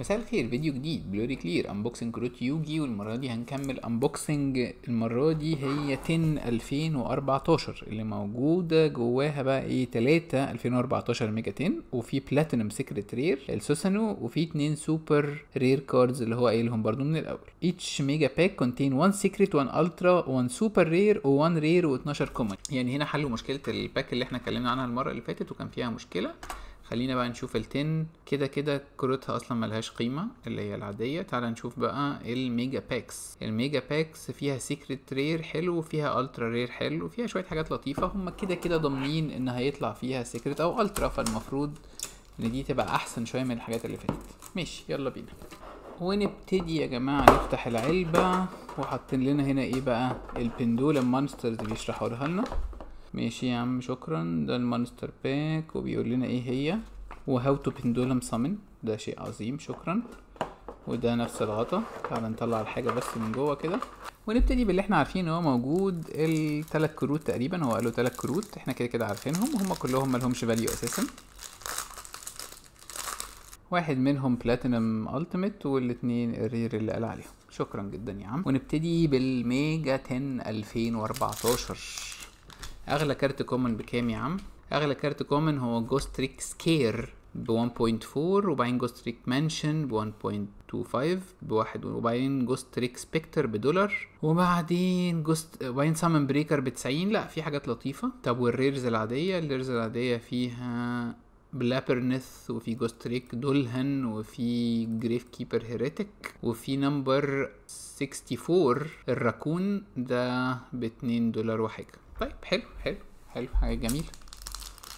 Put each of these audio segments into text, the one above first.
مساء الخير فيديو جديد بلوري كلير انبوكسنج كروت يوجي والمره دي هنكمل انبوكسنج المره دي هي 10 2014 اللي موجوده جواها بقى ايه 3 2014 ميجا 10 وفي بلاتينم سيكريت رير السوسانو وفي اتنين سوبر رير كاردز اللي هو قايلهم برضو من الاول اتش ميجا باك كونتين 1 سيكريت 1 الترا 1 سوبر رير و1 رير و12 كومن يعني هنا حلوا مشكله الباك اللي احنا اتكلمنا عنها المره اللي فاتت وكان فيها مشكله خلينا بقى نشوف التن كده كده كروتها اصلا ملهاش قيمه اللي هي العاديه تعال نشوف بقى الميجا باكس الميجا باكس فيها سيكريت رير حلو وفيها الترا رير حلو وفيها شويه حاجات لطيفه هما كده كده ضامنين ان هيطلع فيها سيكريت او الترا فالمفروض ان دي تبقى احسن شويه من الحاجات اللي فاتت ماشي يلا بينا ونبتدي يا جماعه نفتح العلبه وحاطين لنا هنا ايه بقى البندولا مانسترز بيشرحوا لنا ماشي يا عم شكرا ده المانستر باك وبيقول لنا ايه هي وهاو تو بندولم سامن ده شيء عظيم شكرا وده نفس الغطا تعال نطلع الحاجة بس من جوه كده ونبتدي باللي احنا عارفين ان هو موجود التلات كروت تقريبا هو قالوا تلات كروت احنا كده كده عارفينهم وهم كلهم ملهمش فاليو اساسا واحد منهم بلاتينم التيميت والاتنين الرير اللي قال عليهم شكرا جدا يا عم ونبتدي بالميجا 10 2014 اغلى كارت كومن بكام يا عم اغلى كارت كومن هو جوست تريك سكير ب 1.4 وبعدين جوست تريك مانشن ب 1.25 بواحد وبعدين جوست تريك سبكتر بدولار وبعدين جوست وبعدين سامن بريكر ب 90 لا في حاجات لطيفه طب والريرز العاديه الريرز العاديه فيها بلابرنث وفي جوست تريك دولهن وفي جريف كيبر هيريتك وفي نمبر 64 الراكون ده ب 2 دولار وحاجه طيب حلو حلو حلو حاجة جميلة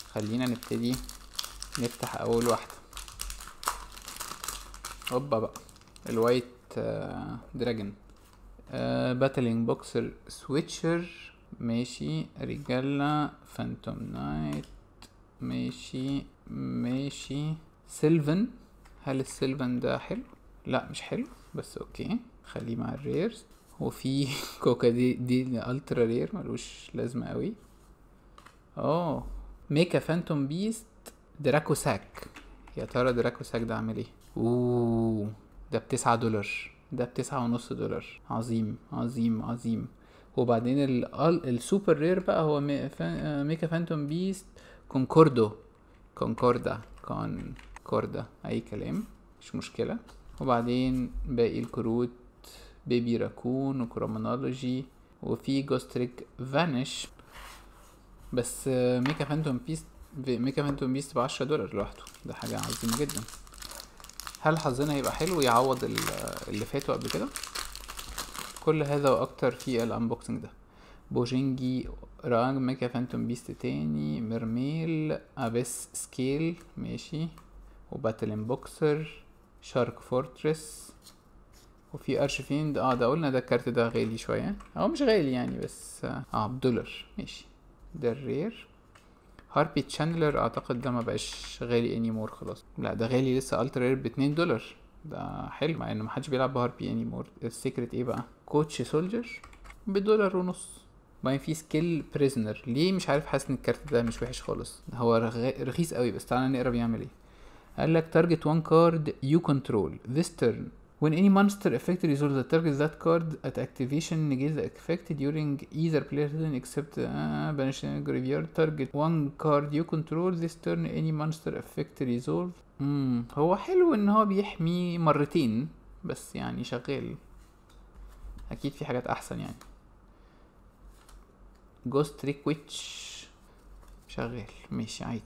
خلينا نبتدي نفتح اول واحدة هوبا بقى الوايت آه، دراجون باتلينج بوكسر سويتشر ماشي رجالة فانتوم نايت ماشي ماشي سيلفن هل السيلفن ده حلو لا مش حلو بس اوكي خليه مع الريرز وفي كوكا دي دي الترا رير ملوش لازمه قوي اه ميكا فانتوم بيست دراكو ساك يا ترى دراكو ساك ده عامل ايه اوه ده بتسعة دولار ده بتسعة ونص دولار عظيم عظيم عظيم وبعدين ال السوبر رير بقى هو آه، ميكا فانتوم بيست كونكوردو كونكوردا كونكوردا اي كلام مش مشكله وبعدين باقي الكروت بيبي راكون وكرومونولوجي وفي جوستريك فانيش بس ميكا فانتوم بيست ميكا فانتوم بيست بعشرة دولار لوحده ده حاجة عظيمة جدا هل حظنا هيبقى حلو يعوض اللي فاتوا قبل كده كل هذا واكتر في الانبوكسنج ده بوجينجي رانج ميكا فانتوم بيست تاني ميرميل ابيس سكيل ماشي وباتل بوكسر شارك فورترس وفي ارشفين اه ده قلنا ده الكارت ده غالي شويه او مش غالي يعني بس اه, آه، بدولار ماشي ده الرير هاربي تشانلر اعتقد ده ما بقاش غالي اني مور خلاص لا ده غالي لسه الترا رير ب 2 دولار ده حلو مع ان محدش بيلعب بهاربي اني مور السيكريت ايه بقى كوتش سولجر بدولار ونص بعدين في سكيل بريزنر ليه مش عارف حاسس ان الكارت ده مش وحش خالص هو رخيص قوي بس تعالى نقرا بيعمل ايه قال لك تارجت وان كارد يو كنترول ذيس تيرن When any monster effect resolves the target that card at activation negates the effect during either player turn except uh, banishing graveyard target one card you control this turn any monster effect resolve mm. هو حلو ان هو بيحمي مرتين بس يعني شغال اكيد في حاجات احسن يعني ghost trick witch شغال ماشي عادي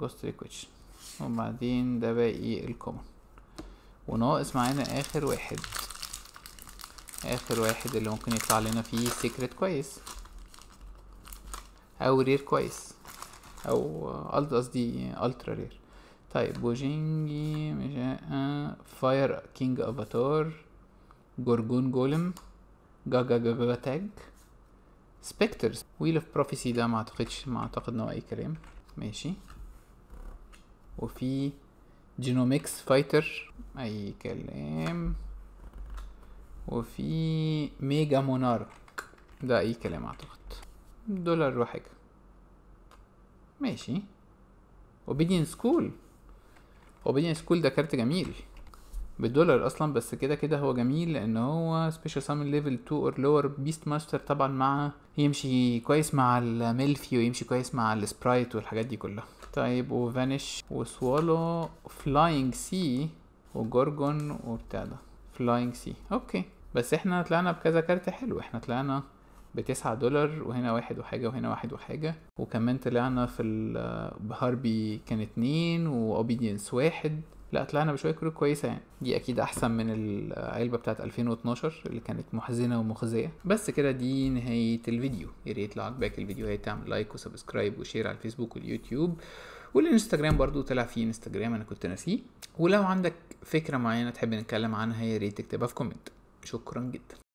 ghost trick witch وبعدين ده باقي الكومن وناقص معانا اخر واحد اخر واحد اللي ممكن يطلع لنا فيه سيكريت كويس او رير كويس او قصدي الترا رير طيب بوجينجي مش فاير كينج افاتار جورجون جولم جاجا جاجا تاج سبكترز ويل اوف بروفيسي ده ما اعتقدش ما اعتقد ان هو اي كلام ماشي وفي جينوميكس فايتر اي كلام وفي ميجا مونارك ده اي كلام اعتقد دولار وحاجة ماشي اوبيديان سكول اوبيديان سكول ده كارت جميل بالدولار اصلا بس كده كده هو جميل لان هو سبيشال سامن ليفل 2 اور لور بيست ماستر طبعا مع يمشي كويس مع الميلفي ويمشي كويس مع السبرايت والحاجات دي كلها طيب وفانش وسوالو فلاينج سي وجورجون وبتاع ده فلاينج سي اوكي بس احنا طلعنا بكذا كارت حلو احنا طلعنا بتسعة دولار وهنا واحد وحاجة وهنا واحد وحاجة وكمان طلعنا في بهاربي كان اتنين وأوبيدينس واحد لا طلعنا بشويه كروت كويسه يعني دي اكيد احسن من العلبه بتاعت 2012 اللي كانت محزنه ومخزيه بس كده دي نهايه الفيديو يا ريت لو عجبك الفيديو هي تعمل لايك وسبسكرايب وشير على الفيسبوك واليوتيوب والانستجرام برضو طلع فيه انستجرام انا كنت ناسيه ولو عندك فكره معينه تحب نتكلم عنها يا ريت تكتبها في كومنت شكرا جدا